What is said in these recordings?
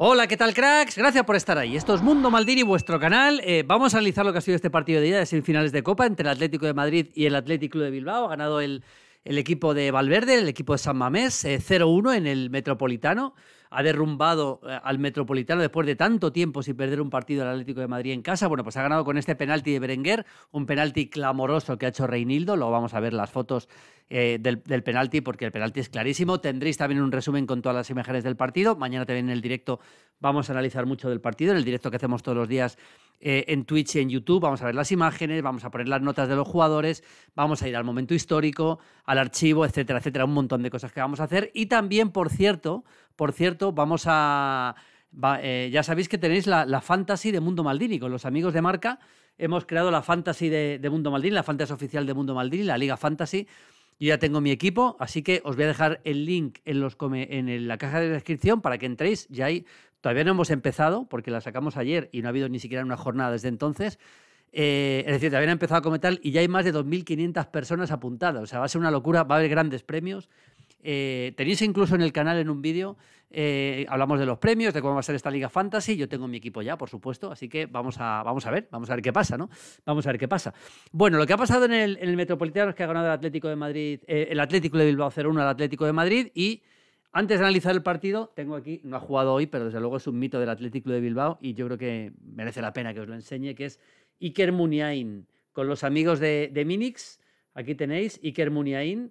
Hola, ¿qué tal cracks? Gracias por estar ahí. Esto es Mundo Maldini, vuestro canal. Eh, vamos a analizar lo que ha sido este partido de ida de semifinales de Copa entre el Atlético de Madrid y el Atlético de Bilbao. Ha ganado el, equipo de Valverde, el equipo de San Mamés, 0-1 eh, en el Metropolitano ha derrumbado eh, al Metropolitano después de tanto tiempo sin perder un partido al Atlético de Madrid en casa. Bueno, pues ha ganado con este penalti de Berenguer, un penalti clamoroso que ha hecho Reinildo. Luego vamos a ver las fotos eh, del, penalti, porque el penalti es clarísimo. Tendréis también un resumen con todas las imágenes del partido. Mañana también en el directo vamos a analizar mucho del partido, en el directo que hacemos todos los días eh, en Twitch y en YouTube. Vamos a ver las imágenes, vamos a poner las notas de los jugadores, vamos a ir al momento histórico, al archivo, etcétera, etcétera. Un montón de cosas que vamos a hacer. Y también, por cierto, por cierto, vamos a... Eh, ya sabéis que tenéis la, fantasy de Mundo Maldini. Con los amigos de marca hemos creado la fantasy de, Mundo Maldini, la fantasy oficial de Mundo Maldini, la Liga Fantasy. Yo ya tengo mi equipo, así que os voy a dejar el link en, los en la caja de descripción para que entréis. Ya hay, todavía no hemos empezado porque la sacamos ayer y no ha habido ni siquiera una jornada desde entonces. Eh, es decir, todavía no ha empezado a comentar y ya hay más de 2.500 personas apuntadas. O sea, va a ser una locura, va a haber grandes premios. Eh, tenéis incluso en el canal, en un vídeo, eh, hablamos de los premios, de cómo va a ser esta Liga Fantasy. Yo tengo mi equipo ya, por supuesto, así que vamos a, vamos a ver, vamos a ver qué pasa, ¿no? Vamos a ver qué pasa. Bueno, lo que ha pasado en el, Metropolitano es que ha ganado el Atlético de Madrid, eh, el Atlético de Bilbao 0-1 al Atlético de Madrid y. Antes de analizar el partido, tengo aquí, no ha jugado hoy, pero desde luego es un mito del Atlético de Bilbao y yo creo que merece la pena que os lo enseñe, que es Iker Muniain con los amigos de, de Minix. Aquí tenéis Iker Muniain,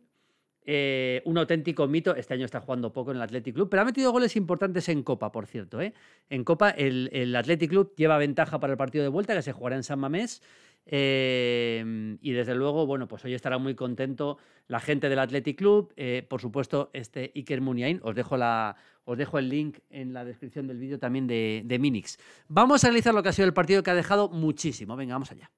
eh, un auténtico mito. Este año está jugando poco en el Athletic Club, pero ha metido goles importantes en Copa, por cierto. ¿eh? En Copa, el, el, Athletic Club lleva ventaja para el partido de vuelta que se jugará en San Mamés. Eh, y desde luego, bueno, pues hoy estará muy contento la gente del Athletic Club. Eh, por supuesto, este Iker Muniain. Os dejo, la, os dejo el link en la descripción del vídeo también de, de Minix. Vamos a analizar lo que ha sido el partido que ha dejado muchísimo. Venga, vamos allá.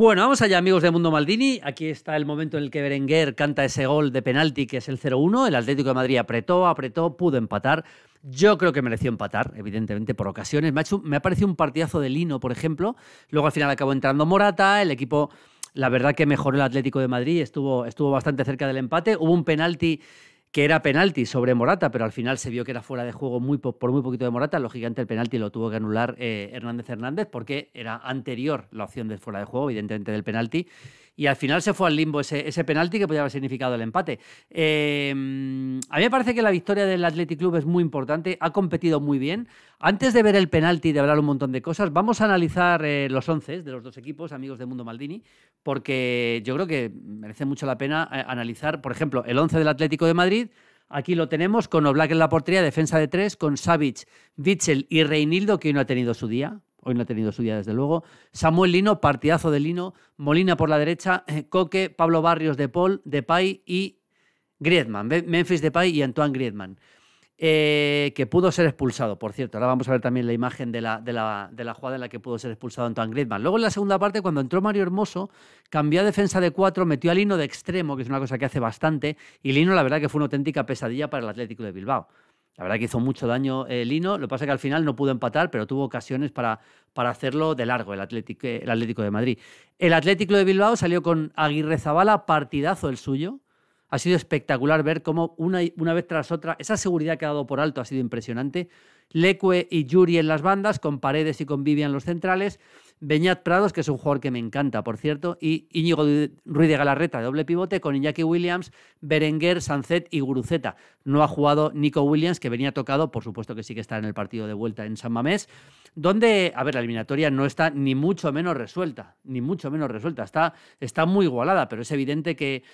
Bueno, vamos allá, amigos de Mundo Maldini. Aquí está el momento en el que Berenguer canta ese gol de penalti que es el 0-1. El Atlético de Madrid apretó, apretó, pudo empatar. Yo creo que mereció empatar, evidentemente, por ocasiones. Me ha, parecido un partidazo de Lino, por ejemplo. Luego al final acabó entrando Morata, el equipo la verdad que mejoró el Atlético de Madrid, estuvo, estuvo bastante cerca del empate. Hubo un penalti que era penalti sobre Morata, pero al final se vio que era fuera de juego muy, por muy poquito de Morata. Lógicamente el penalti lo tuvo que anular eh, Hernández Hernández porque era anterior la opción de fuera de juego, evidentemente del penalti y al final se fue al limbo ese, penalti que podía haber significado el empate. Em, a mí me parece que la victoria del Athletic Club es muy importante, ha competido muy bien. Antes de ver el penalti y de hablar un montón de cosas, vamos a analizar eh, los once de los dos equipos, amigos de Mundo Maldini, porque yo creo que merece mucho la pena eh, analizar, por ejemplo, el once del Atlético de Madrid. Aquí lo tenemos con Oblak en la portería, defensa de tres, con Savic, Witzel y Reinildo, que hoy no ha tenido su día. Hoy no ha tenido su día, desde luego. Samuel Lino, partidazo de Lino. Molina por la derecha. Eh, Coque, Pablo Barrios de Paul, Depay y Griezmann. Memphis Depay y Antoine Griezmann. Eh, que pudo ser expulsado, por cierto. Ahora vamos a ver también la imagen de la, de la, de la jugada en la que pudo ser expulsado Antoine Griezmann. Luego en la segunda parte, cuando entró Mario Hermoso, cambió a defensa de cuatro, metió a Lino de extremo, que es una cosa que hace bastante, y Lino la verdad que fue una auténtica pesadilla para el Atlético de Bilbao. La verdad que hizo mucho daño eh, Lino. Lo que pasa es que al final no pudo empatar, pero tuvo ocasiones para, para hacerlo de largo el Atlético, eh, el Atlético de Madrid. El Atlético de Bilbao salió con Aguirre Zabala, partidazo el suyo. Ha sido espectacular ver cómo una, una vez tras otra, esa seguridad que ha dado por alto ha sido impresionante. Leque y Yuri en las bandas, con Paredes y con Vivian los centrales. Beñat Prados, que es un jugador que me encanta, por cierto, y Íñigo Ruiz de Galarreta, doble pivote, con Iñaki Williams, Berenguer, Sancet y Guruceta. No ha jugado Nico Williams, que venía tocado, por supuesto que sí que está en el partido de vuelta en San Mamés, donde, a ver, la eliminatoria no está ni mucho menos resuelta, ni mucho menos resuelta, está, está muy igualada, pero es evidente que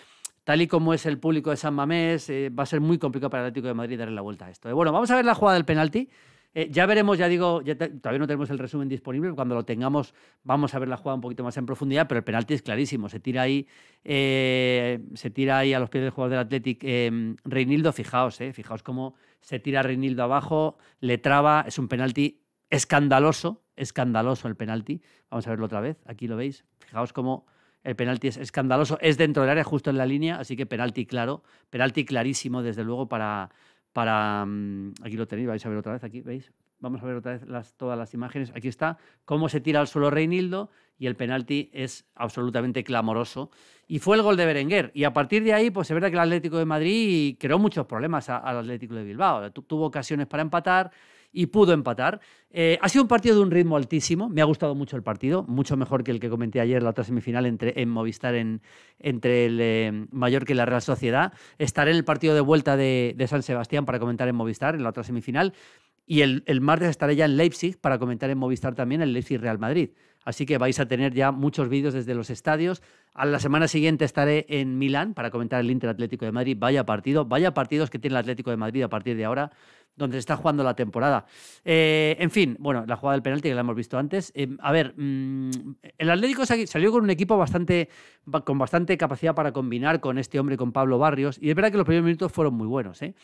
tal y como es el público de San Mamés, eh, va a ser muy complicado para el Atlético de Madrid darle la vuelta a esto. Eh, bueno, vamos a ver la jugada del penalti. Eh, ya veremos, ya digo, todavía no tenemos el resumen disponible, cuando lo tengamos vamos a ver la jugada un poquito más en profundidad, pero el penalti es clarísimo, se tira ahí, eh, se tira ahí a los pies del jugador del Athletic eh, Reinildo, fijaos, fijaos cómo se tira Reinildo abajo, le traba, es un penalti escandaloso, escandaloso el penalti, vamos a verlo otra vez, aquí lo veis, fijaos cómo... El penalti es escandaloso, es dentro del área, justo en la línea, así que penalti claro, penalti clarísimo, desde luego, para, para... Mm, aquí lo tenéis, vais a ver otra vez, aquí, ¿veis? Vamos a ver otra vez todas las imágenes. Aquí está cómo se tira al suelo Reinildo y el penalti es absolutamente clamoroso. Y fue el gol de Berenguer. Y a partir de ahí, pues es verdad que el Atlético de Madrid creó muchos problemas al Atlético de Bilbao. Tuvo ocasiones para empatar, y pudo empatar. Eh, ha sido un partido de un ritmo altísimo. Me ha gustado mucho el partido, mucho mejor que el que comenté ayer, la otra semifinal entre, en Movistar entre el mayor eh, Mallorca y la Real Sociedad. Estaré en el partido de vuelta de, San Sebastián para comentar en Movistar, en la otra semifinal. Y el, el, martes estaré ya en Leipzig para comentar en Movistar también el Leipzig Real Madrid así que vais a tener ya muchos vídeos desde los estadios. A la semana siguiente estaré en Milán para comentar el Inter Atlético de Madrid. Vaya partido, vaya partidos que tiene el Atlético de Madrid a partir de ahora, donde se está jugando la temporada. Eh, en fin, bueno, la jugada del penalti que la hemos visto antes. Eh, a ver, mm, el Atlético salió con un equipo bastante, con bastante capacidad para combinar con este hombre, con Pablo Barrios, y es verdad que los primeros minutos fueron muy buenos, ¿eh?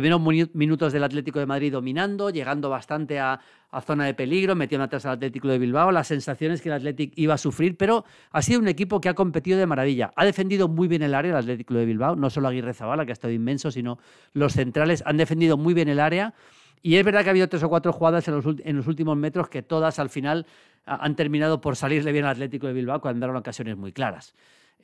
primeros minutos del Atlético de Madrid dominando, llegando bastante a, zona de peligro, metiendo atrás al Atlético de Bilbao, las sensaciones que el Atlético iba a sufrir, pero ha sido un equipo que ha competido de maravilla. Ha defendido muy bien el área el Atlético de Bilbao, no solo Aguirre Zavala que ha estado inmenso, sino los centrales han defendido muy bien el área. Y es verdad que ha habido tres o cuatro jugadas en los, últimos metros que todas al final han terminado por salirle bien al Atlético de Bilbao cuando eran ocasiones muy claras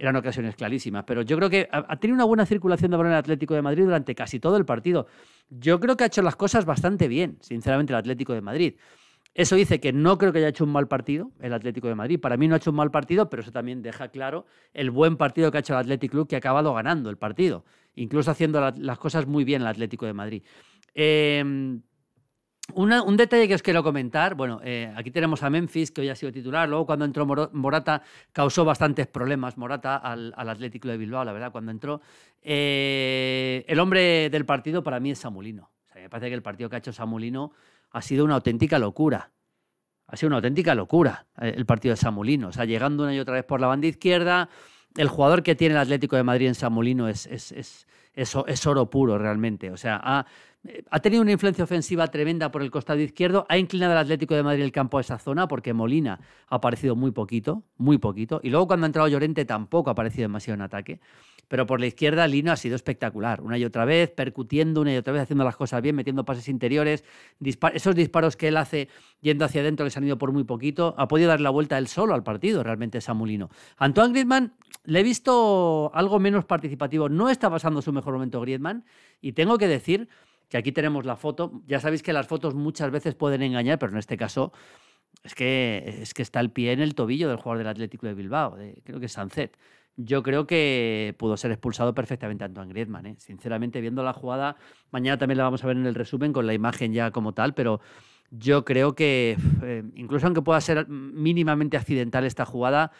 eran ocasiones clarísimas, pero yo creo que ha, tenido una buena circulación de balón el Atlético de Madrid durante casi todo el partido. Yo creo que ha hecho las cosas bastante bien, sinceramente, el Atlético de Madrid. Eso dice que no creo que haya hecho un mal partido el Atlético de Madrid. Para mí no ha hecho un mal partido, pero eso también deja claro el buen partido que ha hecho el Atlético Club, que ha acabado ganando el partido, incluso haciendo las cosas muy bien el Atlético de Madrid. Em, un detalle que os quiero comentar, bueno, eh, aquí tenemos a Memphis, que hoy ha sido titular, luego cuando entró Morata causó bastantes problemas, Morata al, Atlético de Bilbao, la verdad, cuando entró. Eh, el hombre del partido para mí es Samulino. me parece que el partido que ha hecho Samulino ha sido una auténtica locura. Ha sido una auténtica locura eh, el partido de Samulino. O sea, llegando una y otra vez por la banda izquierda, el jugador que tiene el Atlético de Madrid en Samulino es, es es, es oro puro realmente. O sea, ha, tenido una influencia ofensiva tremenda por el costado izquierdo. Ha inclinado al Atlético de Madrid el campo a esa zona porque Molina ha aparecido muy poquito, muy poquito. Y luego cuando ha entrado Llorente tampoco ha aparecido demasiado en ataque. Pero por la izquierda Lino ha sido espectacular. Una y otra vez, percutiendo una y otra vez, haciendo las cosas bien, metiendo pases interiores. esos disparos que él hace yendo hacia adentro que se han ido por muy poquito. Ha podido dar la vuelta él solo al partido, realmente, Molino Antoine Griezmann le he visto algo menos participativo. No está pasando su mejor momento Griezmann. Y tengo que decir que aquí tenemos la foto. Ya sabéis que las fotos muchas veces pueden engañar, pero en este caso es que, es que está el pie en el tobillo del jugador del Atlético de Bilbao, creo que es Sancet. Yo creo que pudo ser expulsado perfectamente Antoine Griezmann. ¿eh? Sinceramente, viendo la jugada, mañana también la vamos a ver en el resumen con la imagen ya como tal, pero yo creo que, eh, incluso aunque pueda ser mínimamente accidental esta jugada,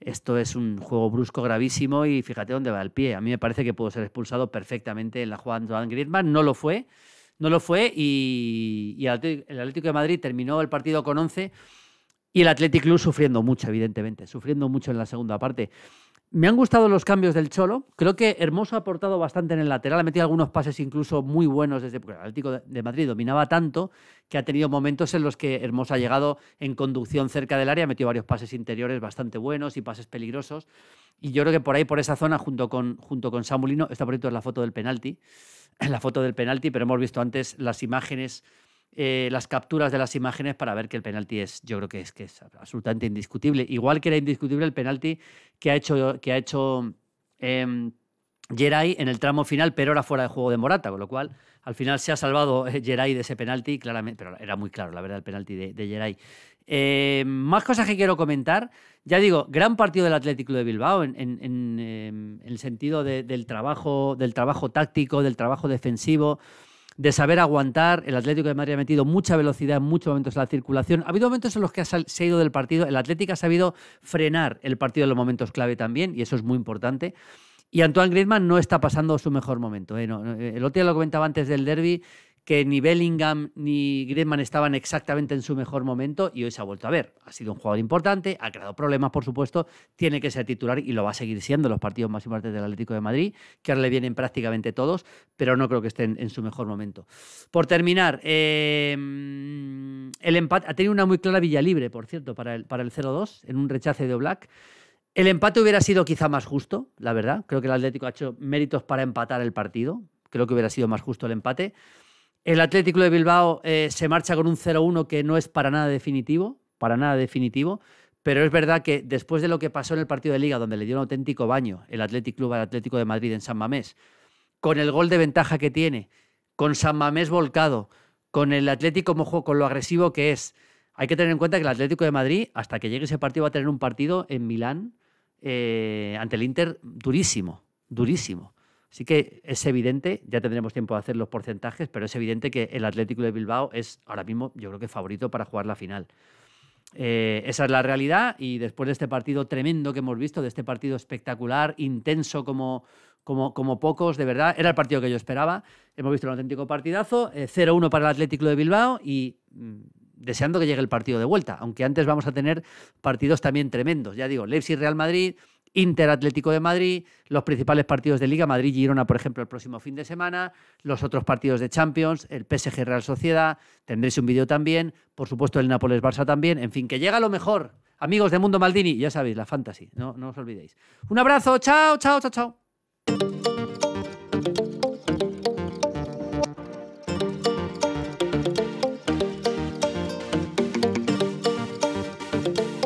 esto es un juego brusco gravísimo y fíjate dónde va el pie. A mí me parece que pudo ser expulsado perfectamente en la jugada de Griezmann. No lo fue, no lo fue y, y, el Atlético de Madrid terminó el partido con 11 y el Athletic Club sufriendo mucho, evidentemente, sufriendo mucho en la segunda parte. Me han gustado los cambios del Cholo. Creo que Hermoso ha aportado bastante en el lateral. Ha metido algunos pases incluso muy buenos desde el Atlético de Madrid dominaba tanto que ha tenido momentos en los que Hermoso ha llegado en conducción cerca del área, ha metido varios pases interiores bastante buenos y pases peligrosos. Y yo creo que por ahí, por esa zona, junto con, junto con Samulino, esta por es la foto del penalti, la foto del penalti, pero hemos visto antes las imágenes eh, las capturas de las imágenes para ver que el penalti es, yo creo que es, que es absolutamente indiscutible. Igual que era indiscutible el penalti que ha hecho, que ha hecho em, Geray en el tramo final, pero era fuera de juego de Morata, con lo cual al final se ha salvado eh, Geray de ese penalti, claramente, pero era muy claro, la verdad, el penalti de, de Geray. Em, más cosas que quiero comentar. Ya digo, gran partido del Atlético de Bilbao en, em, el sentido del, trabajo, del trabajo táctico, del trabajo defensivo de saber aguantar. El Atlético de Madrid ha metido mucha velocidad en muchos momentos en la circulación. Ha habido momentos en los que se ha ido del partido. El Atlético ha sabido frenar el partido en los momentos clave también, y eso es muy importante. Y Antoine Griezmann no está pasando su mejor momento. ¿eh? Eh, el otro día lo comentaba antes del derby que ni Bellingham ni Griezmann estaban exactamente en su mejor momento y hoy se ha vuelto a ver. Ha sido un jugador importante, ha creado problemas, por supuesto, tiene que ser titular y lo va a seguir siendo los partidos más importantes del Atlético de Madrid, que ahora le vienen prácticamente todos, pero no creo que estén en su mejor momento. Por terminar, eh, el empate ha tenido una muy clara Villa Libre, por cierto, para el, para el 0-2, en un rechace de Oblak. El empate hubiera sido quizá más justo, la verdad. Creo que el Atlético ha hecho méritos para empatar el partido. Creo que hubiera sido más justo el empate. El Atlético de Bilbao eh, se marcha con un 0-1 que no es para nada definitivo, para nada definitivo, pero es verdad que después de lo que pasó en el partido de Liga, donde le dio un auténtico baño el Atlético Club al Atlético de Madrid en San Mamés, con el gol de ventaja que tiene, con San Mamés volcado, con el Atlético Mojo, con lo agresivo que es, hay que tener en cuenta que el Atlético de Madrid, hasta que llegue ese partido, va a tener un partido en Milán eh, ante el Inter durísimo, durísimo. Así que es evidente, ya tendremos tiempo de hacer los porcentajes, pero es evidente que el Atlético de Bilbao es ahora mismo, yo creo que favorito para jugar la final. Eh, esa es la realidad y después de este partido tremendo que hemos visto, de este partido espectacular, intenso como, como, pocos, de verdad, era el partido que yo esperaba. Hemos visto un auténtico partidazo, 0-1 eh, para el Atlético de Bilbao y mm, deseando que llegue el partido de vuelta, aunque antes vamos a tener partidos también tremendos. Ya digo, Leipzig-Real Madrid, Inter Atlético de Madrid, los principales partidos de Liga, Madrid Girona, por ejemplo, el próximo fin de semana, los otros partidos de Champions, el PSG Real Sociedad, tendréis un vídeo también, por supuesto el Nápoles Barça también, en fin, que llega lo mejor. Amigos de Mundo Maldini, ya sabéis, la fantasy, no, no os olvidéis. Un abrazo, chao, chao, chao, chao.